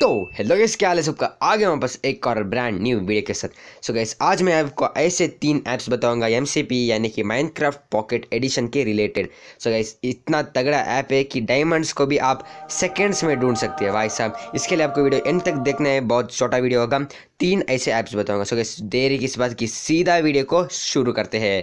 तो hello guys क्या हाल है सबका आगे वापस एक और ब्रांड न्यू वीडियो के साथ सो गैस आज मैं आपको ऐसे तीन ऐप्स बताऊंगा एम यानी कि माइनक्राफ्ट पॉकेट एडिशन के रिलेटेड सो गैस इतना तगड़ा ऐप है कि डायमंड्स को भी आप सेकेंड्स में ढूंढ सकते हैं भाई साहब इसके लिए आपको वीडियो एंड तक देखना है बहुत छोटा वीडियो होगा तीन ऐसे ऐप्स बताऊँगा सो गैस देरी किस बात की सीधा वीडियो को शुरू करते हैं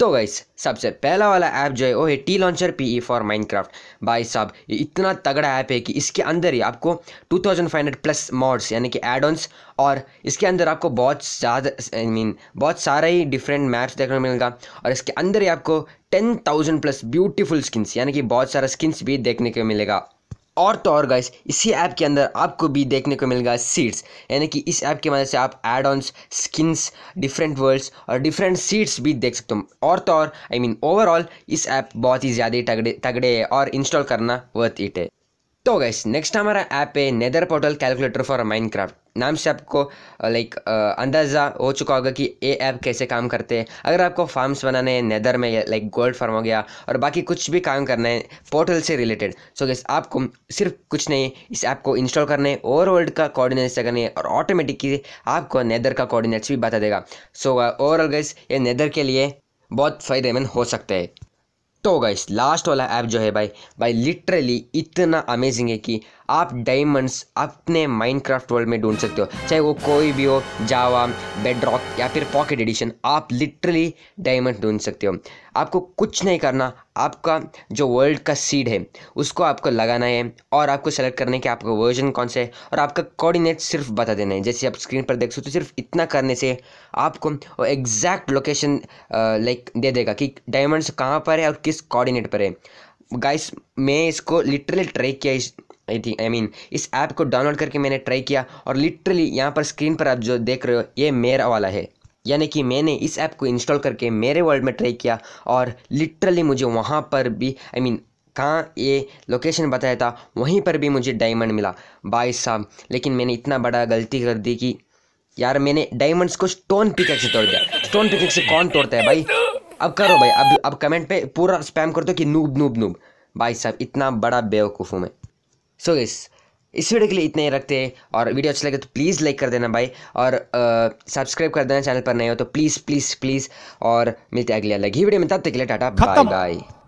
तो गाइस सबसे पहला वाला ऐप जो है वो है T launcher P E for Minecraft भाई साहब ये इतना तगड़ा ऐप है कि इसके अंदर ही आपको 2500 प्लस मॉड्स यानी कि एड ऑन्स और इसके अंदर आपको बहुत ज़्यादा आई मीन बहुत सारा ही डिफरेंट मैप्स देखने को मिलेगा और इसके अंदर ही आपको 10,000 प्लस ब्यूटीफुल स्किन्स यानी कि बहुत सारा स्किन्स भी देखने को मिलेगा और तो और गाइस इसी ऐप के अंदर आपको भी देखने को मिलेगा सीड्स यानी कि इस ऐप की मदद से आप add on skins different worlds और डिफरेंट सीड्स भी देख सकते हो और तो और आई मीन ओवरऑल इस ऐप बहुत ही ज़्यादा तगड़े तगड़े है और इंस्टॉल करना वर्थ इट है तो गाइस नेक्स्ट हमारा ऐप है nether portal calculator for mind नाम से आपको लाइक अंदाज़ा हो चुका होगा कि ये ऐप कैसे काम करते हैं अगर आपको फार्म्स बनाने हैं नेदर में लाइक गोल्ड फार्म हो गया और बाकी कुछ भी काम करना है पोर्टल से रिलेटेड सो गैस आपको सिर्फ कुछ नहीं इस ऐप को इंस्टॉल करना है ओवर वर्ल्ड का कोऑर्डिनेट्स करनी है और ऑटोमेटिकली आपको नेदर का कोऑर्डिनेट्स भी बता देगा सो ओवरऑल गैस ये नेदर के लिए बहुत फ़ायदेमंद हो सकते हैं तो गाइस लास्ट वाला ऐप जो है भाई भाई लिटरली इतना अमेजिंग है कि आप डायमंड्स अपने माइनक्राफ्ट वर्ल्ड में ढूंढ सकते हो चाहे वो कोई भी हो जावा बेड रॉक या फिर पॉकेट एडिशन आप लिटरली डायमंड ढूंढ सकते हो आपको कुछ नहीं करना आपका जो वर्ल्ड का सीड है उसको आपको लगाना है और आपको सेलेक्ट करने के आपका वर्जन कौन सा है और आपका कोऑर्डिनेट सिर्फ बता देना है जैसे आप स्क्रीन पर देख सकते हो तो सिर्फ इतना करने से आपको वो एग्जैक्ट लोकेशन लाइक दे देगा कि डायमंड्स कहाँ पर है और किस कोऑर्डिनेट पर है गाइस मैं इसको लिटरली ट्रैक किया इस आई थिंक आई मीन इस ऐप को डाउनलोड करके मैंने ट्राई किया और लिटरली यहाँ पर स्क्रीन पर आप जो देख रहे हो ये मेरा वाला है यानी कि मैंने इस ऐप को इंस्टॉल करके मेरे वर्ल्ड में ट्राई किया और लिटरली मुझे वहाँ पर भी आई I मीन mean, कहाँ ये लोकेशन बताया था वहीं पर भी मुझे डायमंड मिला बाईस साहब लेकिन मैंने इतना बड़ा गलती कर दी कि यार मैंने डायमंड्स को स्टोन पिकअप से तोड़ दिया स्टोन पिकअप से कौन तोड़ता है भाई अब करो भाई अब अब कमेंट पे पूरा स्पैम कर दो कि नूब नूब नूब भाई साहब इतना बड़ा बेवकूफ़ हूँ मैं सो so इस इस वीडियो के लिए इतने ही रखते हैं और वीडियो अच्छा लगे तो प्लीज़ लाइक कर देना भाई और सब्सक्राइब कर देना चैनल पर नहीं हो तो प्लीज़ प्लीज़ प्लीज़ और मिलते अगले अलग ही वीडियो में तब तक के लिए टाटा बाय बाय